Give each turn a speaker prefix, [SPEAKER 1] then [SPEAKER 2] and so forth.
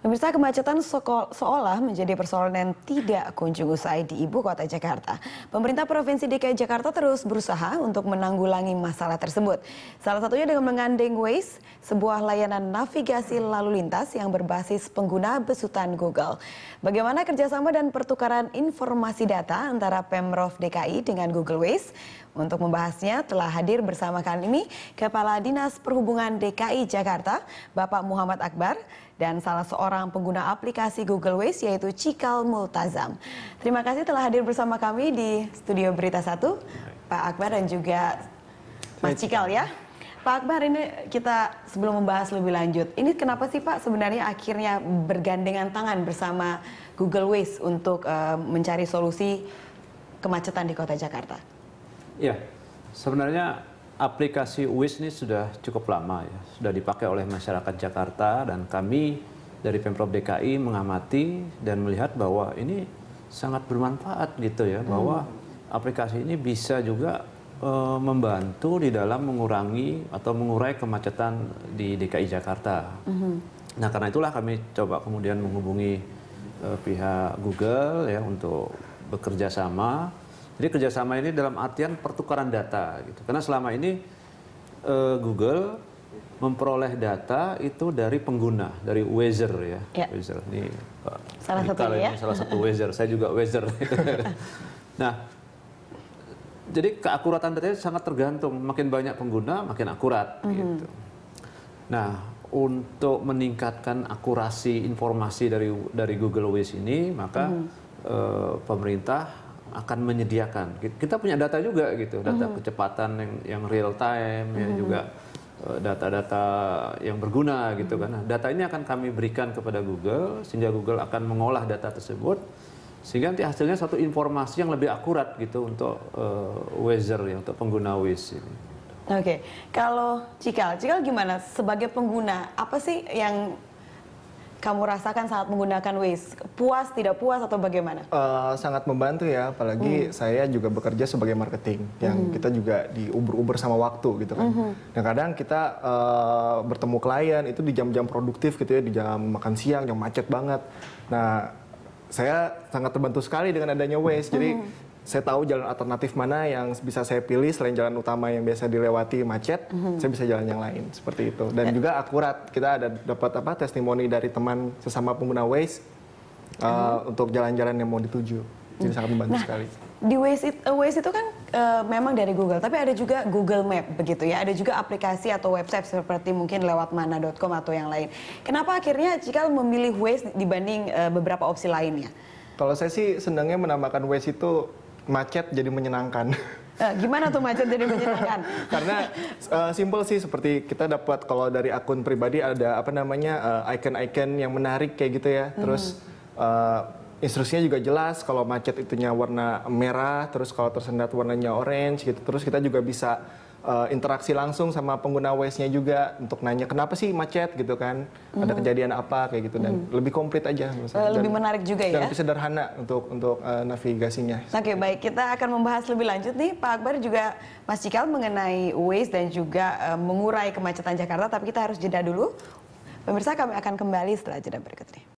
[SPEAKER 1] Pemirsa kemacetan seolah menjadi persoalan yang tidak kunjung usai di ibu kota Jakarta. Pemerintah Provinsi DKI Jakarta terus berusaha untuk menanggulangi masalah tersebut. Salah satunya dengan mengandeng Waze, sebuah layanan navigasi lalu lintas yang berbasis pengguna besutan Google. Bagaimana kerjasama dan pertukaran informasi data antara Pemprov DKI dengan Google Waze? Untuk membahasnya telah hadir bersama kami Kepala Dinas Perhubungan DKI Jakarta, Bapak Muhammad Akbar, dan salah seorang pengguna aplikasi Google Waze yaitu Cikal Multazam. Terima kasih telah hadir bersama kami di Studio Berita 1, Pak Akbar dan juga Mas Cikal ya. Pak Akbar ini kita sebelum membahas lebih lanjut, ini kenapa sih Pak sebenarnya akhirnya bergandengan tangan bersama Google Waze untuk uh, mencari solusi kemacetan di kota Jakarta?
[SPEAKER 2] Ya, sebenarnya aplikasi WIS ini sudah cukup lama ya, sudah dipakai oleh masyarakat Jakarta dan kami dari Pemprov DKI mengamati dan melihat bahwa ini sangat bermanfaat gitu ya, bahwa hmm. aplikasi ini bisa juga e, membantu di dalam mengurangi atau mengurai kemacetan di DKI Jakarta. Hmm. Nah karena itulah kami coba kemudian menghubungi e, pihak Google ya untuk bekerja sama jadi kerjasama ini dalam artian pertukaran data gitu. Karena selama ini eh, Google memperoleh data itu dari pengguna, dari Wazer ya. ya. Wazer ini eh,
[SPEAKER 1] salah satu ya. Salah satu
[SPEAKER 2] Wazer, saya juga Wazer. nah, jadi keakuratan datanya sangat tergantung. Makin banyak pengguna, makin akurat mm -hmm. gitu. Nah, untuk meningkatkan akurasi informasi dari dari Google Waze ini, maka mm -hmm. pemerintah akan menyediakan. Kita punya data juga gitu, data hmm kecepatan yang yang real time ya mm-hmm. yang juga eh, data-data yang berguna gitu kan. Nah, mm-hmm. data ini akan kami berikan kepada Google sehingga Google akan mengolah data tersebut sehingga nanti hasilnya satu informasi yang lebih akurat gitu untuk uh, eh, weather, ya untuk pengguna Wis ini.
[SPEAKER 1] Oke, okay. kalau Cikal, Cikal gimana sebagai pengguna apa sih yang kamu rasakan saat menggunakan Waze? Puas, tidak puas, atau bagaimana?
[SPEAKER 3] Uh, sangat membantu ya, apalagi hmm. saya juga bekerja sebagai marketing, yang hmm. kita juga diuber-uber sama waktu gitu kan. Hmm. Dan kadang kita uh, bertemu klien itu di jam-jam produktif gitu ya, di jam makan siang, jam macet banget. Nah, saya sangat terbantu sekali dengan adanya Waze, hmm. jadi saya tahu jalan alternatif mana yang bisa saya pilih selain jalan utama yang biasa dilewati macet, mm-hmm. saya bisa jalan yang lain seperti itu. Dan eh. juga akurat kita ada dapat apa testimoni dari teman sesama pengguna Waze mm-hmm. uh, untuk jalan-jalan yang mau dituju. Jadi mm. sangat
[SPEAKER 1] membantu nah, sekali. Di Waze, it, Waze itu kan uh, memang dari Google, tapi ada juga Google Map begitu ya. Ada juga aplikasi atau website seperti mungkin lewat mana.com atau yang lain. Kenapa akhirnya cikal memilih Waze dibanding uh, beberapa opsi lainnya?
[SPEAKER 3] Kalau saya sih senangnya menambahkan Waze itu macet jadi menyenangkan.
[SPEAKER 1] Eh, gimana tuh macet jadi menyenangkan?
[SPEAKER 3] Karena uh, simple sih seperti kita dapat kalau dari akun pribadi ada apa namanya eh, icon-icon uh, yang menarik kayak gitu ya. Hmm. Terus uh, instruksinya juga jelas kalau macet itunya warna merah, terus kalau tersendat warnanya orange gitu. Terus kita juga bisa uh, interaksi langsung sama pengguna Waze-nya juga untuk nanya kenapa sih macet gitu kan, mm-hmm. ada hmm. kejadian apa kayak gitu dan mm-hmm. lebih komplit aja. Eh, misalnya. Lebih
[SPEAKER 1] menarik juga dan ya. Dan lebih
[SPEAKER 3] sederhana untuk untuk uh, navigasinya.
[SPEAKER 1] Oke okay, baik kita akan membahas lebih lanjut nih Pak Akbar juga Mas Cikal mengenai Waze dan juga uh, mengurai kemacetan Jakarta tapi kita harus jeda dulu. Pemirsa kami akan kembali setelah jeda berikut ini.